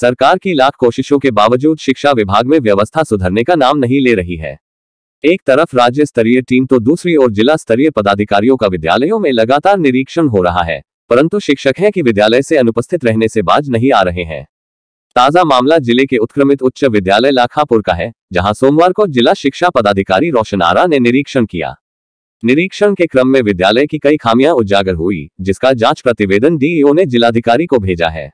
सरकार की लाख कोशिशों के बावजूद शिक्षा विभाग में व्यवस्था सुधरने का नाम नहीं ले रही है एक तरफ राज्य स्तरीय टीम तो दूसरी ओर जिला स्तरीय पदाधिकारियों का विद्यालयों में लगातार निरीक्षण हो रहा है परंतु शिक्षक हैं कि विद्यालय से अनुपस्थित रहने से बाज नहीं आ रहे हैं ताजा मामला जिले के उत्क्रमित उच्च विद्यालय लाखापुर का है जहां सोमवार को जिला शिक्षा पदाधिकारी रोशन आरा ने निरीक्षण किया निरीक्षण के क्रम में विद्यालय की कई खामियां उजागर हुई जिसका जांच प्रतिवेदन डीईओ ने जिलाधिकारी को भेजा है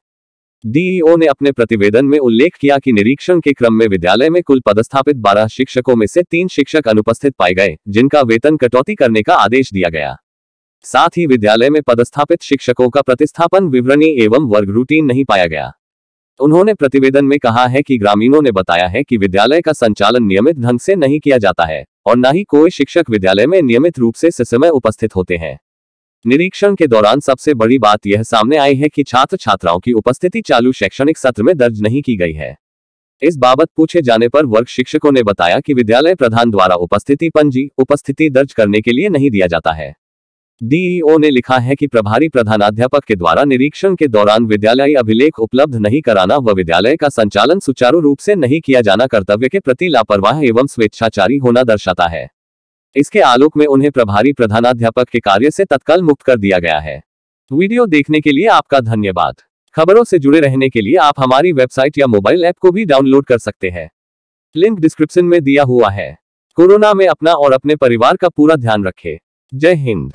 डीईओ e ने अपने प्रतिवेदन में उल्लेख किया कि निरीक्षण के क्रम में विद्यालय में कुल पदस्थापित 12 शिक्षकों में से तीन शिक्षक अनुपस्थित पाए गए जिनका वेतन कटौती करने का आदेश दिया गया साथ ही विद्यालय में पदस्थापित शिक्षकों का प्रतिस्थापन विवरणी एवं वर्ग रूटीन नहीं पाया गया उन्होंने प्रतिवेदन में कहा है कि ग्रामीणों ने बताया है कि विद्यालय का संचालन नियमित ढंग से नहीं किया जाता है और न ही कोई शिक्षक विद्यालय में नियमित रूप से समय उपस्थित होते हैं निरीक्षण के दौरान सबसे बड़ी बात यह सामने आई है कि छात्र छात्राओं की उपस्थिति चालू शैक्षणिक सत्र में दर्ज नहीं की गई है इस बाबत पूछे जाने पर वर्ग शिक्षकों ने बताया कि विद्यालय प्रधान द्वारा उपस्थिति पंजी उपस्थिति दर्ज करने के लिए नहीं दिया जाता है डीईओ ने लिखा है कि प्रभारी प्रधानाध्यापक के द्वारा निरीक्षण के दौरान विद्यालयी अभिलेख उपलब्ध नहीं कराना व विद्यालय का संचालन सुचारू रूप से नहीं किया जाना कर्तव्य के प्रति लापरवाह एवं स्वेच्छाचारी होना दर्शाता है इसके आलोक में उन्हें प्रभारी प्रधानाध्यापक के कार्य से तत्काल मुक्त कर दिया गया है वीडियो देखने के लिए आपका धन्यवाद खबरों से जुड़े रहने के लिए आप हमारी वेबसाइट या मोबाइल ऐप को भी डाउनलोड कर सकते हैं लिंक डिस्क्रिप्शन में दिया हुआ है कोरोना में अपना और अपने परिवार का पूरा ध्यान रखें जय हिंद